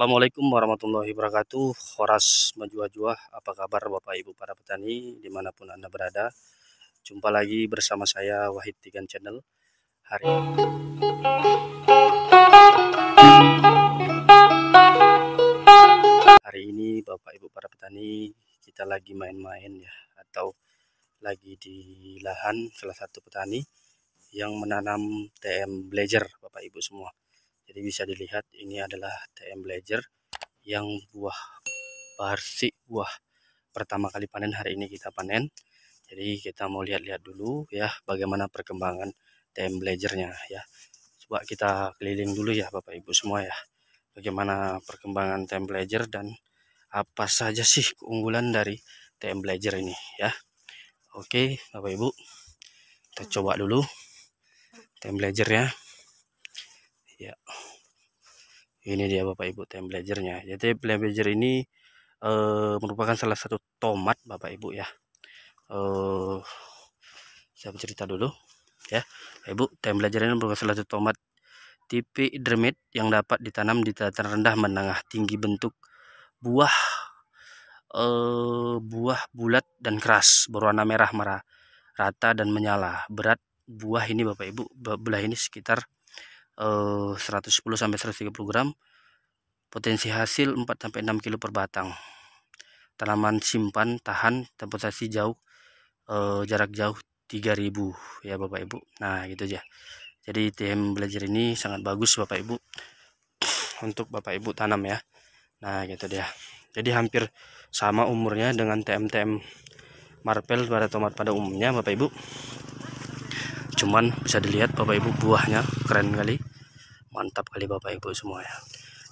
Assalamualaikum warahmatullahi wabarakatuh Horas Majuajua Apa kabar Bapak Ibu para petani Dimanapun Anda berada Jumpa lagi bersama saya Wahid Tigan Channel Hari Hari ini Bapak Ibu para petani Kita lagi main-main ya Atau lagi di lahan salah satu petani Yang menanam TM Blazer Bapak Ibu semua jadi bisa dilihat ini adalah TM Blazer yang buah parsi buah pertama kali panen hari ini kita panen jadi kita mau lihat-lihat dulu ya bagaimana perkembangan TM Blazernya ya coba kita keliling dulu ya Bapak Ibu semua ya bagaimana perkembangan TM Blazer dan apa saja sih keunggulan dari TM Blazer ini ya Oke Bapak Ibu kita coba dulu TM Blazer ya ya ini dia bapak ibu time jadi ya, time blazer ini e, merupakan salah satu tomat bapak ibu ya e, saya bercerita dulu ya bapak ibu time blazer ini merupakan salah satu tomat tipe dermit yang dapat ditanam di dataran rendah menengah tinggi bentuk buah e, buah bulat dan keras berwarna merah merah rata dan menyala berat buah ini bapak ibu belah ini sekitar 110 eh, sampai 130 gram potensi hasil 4 sampai 6 kilo per batang tanaman simpan tahan temposasi jauh eh, jarak jauh 3000 ya Bapak Ibu nah gitu aja jadi TM belajar ini sangat bagus Bapak Ibu untuk Bapak Ibu tanam ya nah gitu dia jadi hampir sama umurnya dengan TM-TM marpel pada tomat pada umumnya Bapak Ibu cuman bisa dilihat Bapak Ibu buahnya keren kali mantap kali bapak ibu semua ya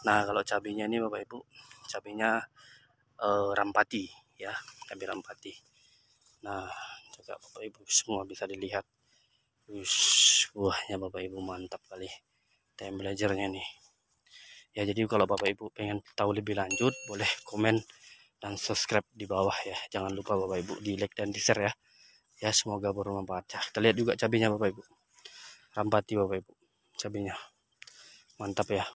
nah kalau cabenya ini bapak ibu cabenya eh, rampati ya cabai rampati nah juga bapak ibu semua bisa dilihat Ush, buahnya bapak ibu mantap kali time belajarnya nih ya jadi kalau bapak ibu pengen tahu lebih lanjut boleh komen dan subscribe di bawah ya jangan lupa bapak ibu di like dan di share ya ya semoga bermanfaat ya kita lihat juga cabenya bapak ibu rampati bapak ibu cabenya mantap ya